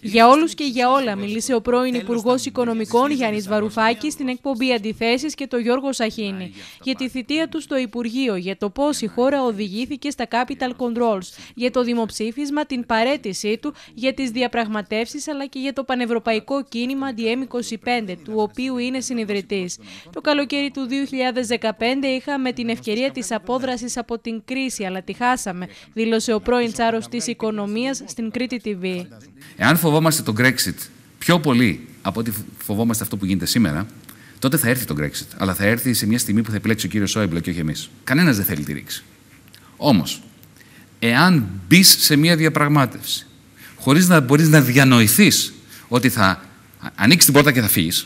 Για όλους και για όλα μίλησε ο πρώην Υπουργό Οικονομικών Γιάννη Βαρουφάκη στην εκπομπή Αντιθέσεις και το Γιώργο Σαχίνη για τη θητεία του στο Υπουργείο, για το πώς η χώρα οδηγήθηκε στα capital controls, για το δημοψήφισμα, την παρέτησή του, για τις διαπραγματεύσεις αλλά και για το πανευρωπαϊκό κίνημα DM25, του οποίου είναι συνειδητής. Το καλοκαίρι του 2015 είχαμε την ευκαιρία της απόδρασης από την κρίση, αλλά τη χάσαμε, δήλωσε ο πρώην τσάρο τη οικονομία στην Κρήτη TV φοβόμαστε τον Brexit πιο πολύ από ότι φοβόμαστε αυτό που γίνεται σήμερα, τότε θα έρθει το Brexit. Αλλά θα έρθει σε μια στιγμή που θα επιλέξει ο κύριος Σόιμπλε και όχι εμείς. Κανένας δεν θέλει τη ρήξη. Όμως, εάν μπεις σε μια διαπραγμάτευση, χωρίς να μπορείς να διανοηθείς ότι θα ανοίξεις την πόρτα και θα φύγεις,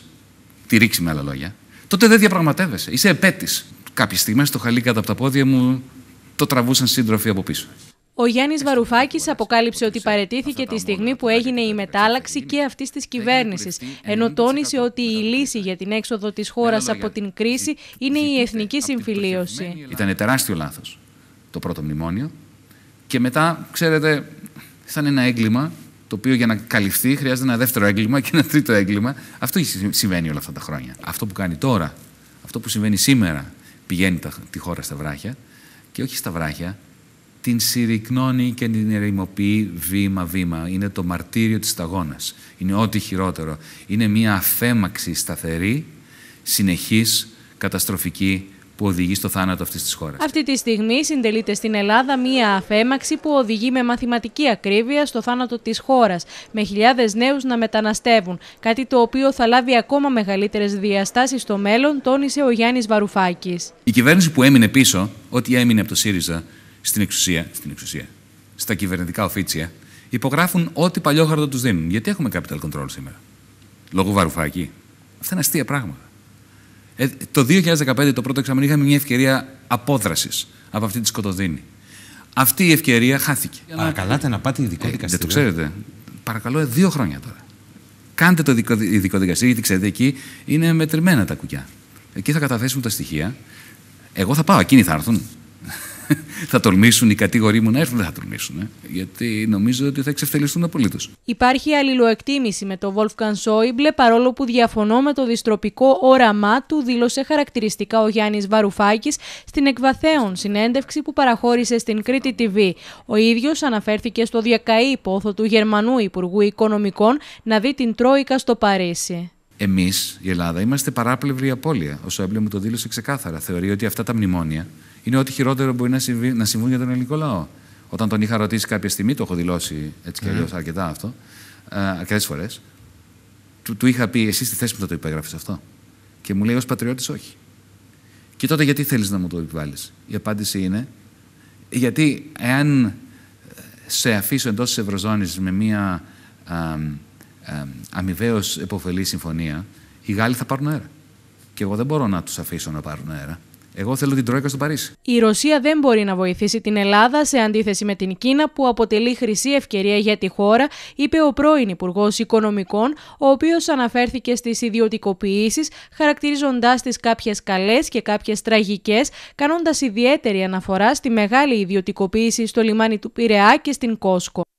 τη ρήξη με άλλα λόγια, τότε δεν διαπραγματεύεσαι. Είσαι επέτης. Κάποιες στιγμές το χαλί κάτω από τα πόδια μου το τραβούσαν σύντροφοι από πίσω. Ο Γιάννης Βαρουφάκης αποκάλυψε ότι παρετήθηκε τη στιγμή που έγινε η μετάλλαξη και αυτής της κυβέρνησης, ενώ τόνισε ότι η λύση για την έξοδο της χώρας από την κρίση είναι η εθνική συμφιλίωση. Ήταν τεράστιο λάθος το πρώτο μνημόνιο. Και μετά, ξέρετε, ήταν ένα έγκλημα το οποίο για να καλυφθεί χρειάζεται ένα δεύτερο έγκλημα και ένα τρίτο έγκλημα. Αυτό συμβαίνει όλα αυτά τα χρόνια. Αυτό που κάνει τώρα, αυτό που συμβαίνει σήμερα, πηγαίνει τη χώρα στα βράχια και όχι στα βράχια, την συρρυκνώνει και την ερημοποιεί βήμα-βήμα. Είναι το μαρτύριο της σταγόνας. Είναι ό,τι χειρότερο. Είναι μια αφέμαξη σταθερή, συνεχής, καταστροφική που οδηγεί στο θάνατο αυτής της χώρας. Αυτή τη στιγμή συντελείται στην Ελλάδα μία αφέμαξη που οδηγεί με μαθηματική ακρίβεια στο θάνατο της χώρας, με χιλιάδες νέους να μεταναστεύουν. Κάτι το οποίο θα λάβει ακόμα μεγαλύτερες διαστάσεις στο μέλλον, τόνισε ο Γιάννης Βαρουφάκης. Η κυβέρνηση που έμεινε πίσω, ό,τι έμεινε από το ΣΥΡΙΖΑ, στην εξουσία, στην εξουσία στα κυβερνητικά οφίτσια, υπογράφουν ό,τι παλιό χαρτό τους δίνουν. Γιατί έχουμε capital control σήμερα. Λόγω βαρουφάκι. Αυτά είναι αστεία πράγματα. Ε, το 2015, το πρώτο εξαμήν, είχαμε μια ευκαιρία απόδρασης από αυτή τη σκοτοδίνη. Αυτή η ευκαιρία χάθηκε. Παρακαλάτε να πάτε ειδικό δικαστήριο. Ε, δεν το ξέρετε. Παρακαλώ, ε, δύο χρόνια τώρα. Κάντε το ειδικό δικαστήριο, γιατί ξέρετε, εκεί είναι μετρημένα τα κουκιά. Εκεί θα καταθέσουμε τα στοιχεία. Εγώ θα πάω, εκείνοι θα έρθουν. θα τολμήσουν οι κατηγοροί μου να έρθουν, δεν θα τολμήσουν. Ε. Γιατί νομίζω ότι θα εξευθελιστούν απολύτως. Υπάρχει αλληλοεκτίμηση με τον Βόλφκαν Σόιμπλε, παρόλο που διαφωνώ με το διστροπικό όραμά του, δήλωσε χαρακτηριστικά ο Γιάννης Βαρουφάκης στην εκβαθέων συνέντευξη που παραχώρησε στην Κρήτη TV. Ο ίδιος αναφέρθηκε στο διακαή υπόθο του Γερμανού Υπουργού Οικονομικών να δει την Τρόικα στο Παρίσι. Εμείς, η Ελλάδα, είμαστε παράπλευρη απώλεια. Ο Σόιμπλε μου το δήλωσε ξεκάθαρα. Θεωρεί ότι αυτά τα μνημόνια είναι ό,τι χειρότερο μπορεί να, συμβεί, να συμβούν για τον ελληνικό λαό. Όταν τον είχα ρωτήσει κάποια στιγμή, το έχω δηλώσει έτσι κι αλλιώς mm. αρκετά αυτό, αρκετές φορές, του, του είχα πει: Εσύ στη θέση μου θα το υπέγραφε αυτό. Και μου λέει: Ως πατριώτης, όχι. Και τότε γιατί θέλεις να μου το επιβάλλεις. Η απάντηση είναι: Γιατί εάν σε αφήσω εντός της Ευρωζώνης με μια αμοιβαίως επωφελή συμφωνία, οι Γάλλοι θα πάρουν αέρα. Και εγώ δεν μπορώ να τους αφήσω να πάρουν αέρα. Εγώ θέλω την Τρόικα στο Παρίσι. Η Ρωσία δεν μπορεί να βοηθήσει την Ελλάδα σε αντίθεση με την Κίνα που αποτελεί χρυσή ευκαιρία για τη χώρα, είπε ο πρώην Υπουργός Οικονομικών, ο οποίος αναφέρθηκε στις ιδιωτικοποιήσεις, χαρακτηρίζοντάς τις κάποιες καλές και κάποιες τραγικές, κάνοντας ιδιαίτερη αναφορά στη μεγάλη ιδιωτικοποίηση στο λιμάνι του Πειραιά και στην Κόσκο.